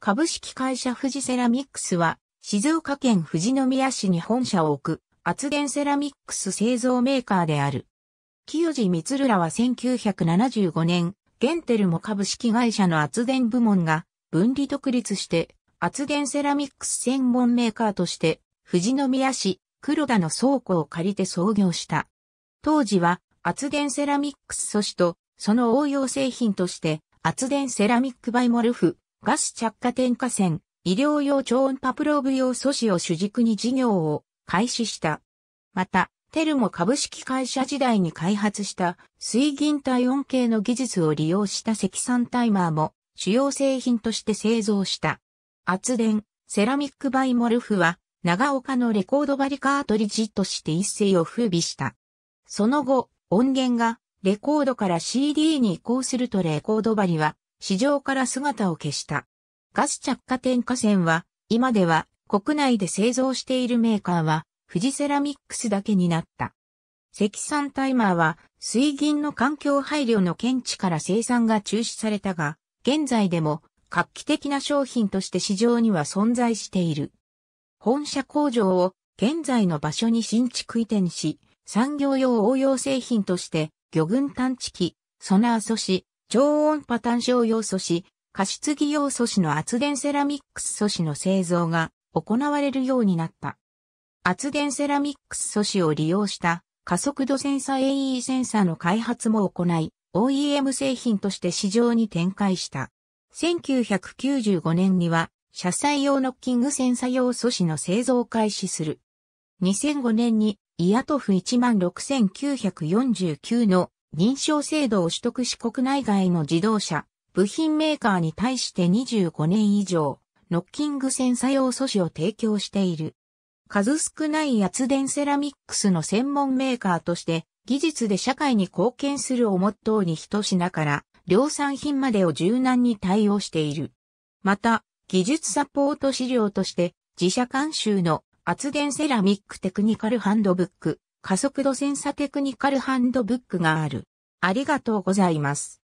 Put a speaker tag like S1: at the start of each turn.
S1: 株式会社富士セラミックスは、静岡県富士宮市に本社を置く、圧電セラミックス製造メーカーである。清地光らは1975年、ゲンテルも株式会社の圧電部門が分離独立して、圧電セラミックス専門メーカーとして、富士宮市黒田の倉庫を借りて創業した。当時は圧電セラミックス素子とその応用製品として圧電セラミックバイモルフガス着火点火線、医療用超音波プローブ用素子を主軸に事業を開始した。また、テルモ株式会社時代に開発した水銀体温計の技術を利用した積算タイマーも主要製品として製造した。圧電、セラミックバイモルフは長岡のレコードバリカートリッジとして一世を風靡した。その後、音源がレコードから CD に移行するとレコードバリは市場から姿を消した。ガス着火点火線は、今では国内で製造しているメーカーは、富士セラミックスだけになった。積算タイマーは、水銀の環境配慮の検知から生産が中止されたが、現在でも画期的な商品として市場には存在している。本社工場を現在の場所に新築移転し、産業用応用製品として魚群探知機、ソナー素子、超音波単焦要素子、加湿器要素子の圧電セラミックス素子の製造が行われるようになった。圧電セラミックス素子を利用した加速度センサ AE センサーの開発も行い、OEM 製品として市場に展開した。1995年には、車載用ノッキングセンサ用素子の製造を開始する。2005年に、イアトフ16949の認証制度を取得し国内外の自動車、部品メーカーに対して25年以上、ノッキングセンサ用素子を提供している。数少ない圧電セラミックスの専門メーカーとして、技術で社会に貢献するをモットーに一品から、量産品までを柔軟に対応している。また、技術サポート資料として、自社監修の圧電セラミックテクニカルハンドブック、加速度センサテクニカルハンドブックがある。ありがとうございます。